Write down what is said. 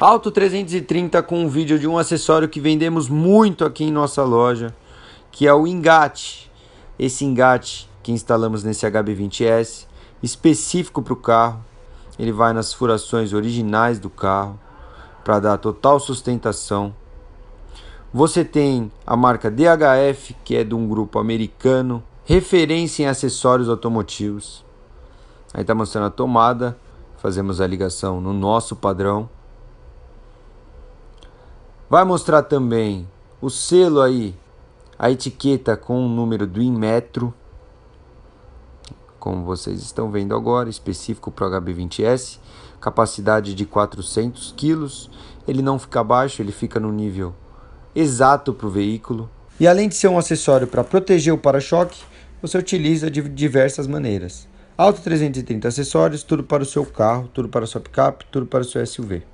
Alto 330 com um vídeo de um acessório que vendemos muito aqui em nossa loja, que é o engate. Esse engate que instalamos nesse HB20S, específico para o carro, ele vai nas furações originais do carro para dar total sustentação. Você tem a marca DHF, que é de um grupo americano, referência em acessórios automotivos. Aí está mostrando a tomada, fazemos a ligação no nosso padrão. Vai mostrar também o selo aí, a etiqueta com o número do Inmetro, como vocês estão vendo agora, específico para o HB20S, capacidade de 400 quilos. Ele não fica baixo, ele fica no nível exato para o veículo. E além de ser um acessório para proteger o para-choque, você utiliza de diversas maneiras. Auto 330 acessórios, tudo para o seu carro, tudo para a sua picape, tudo para o seu SUV.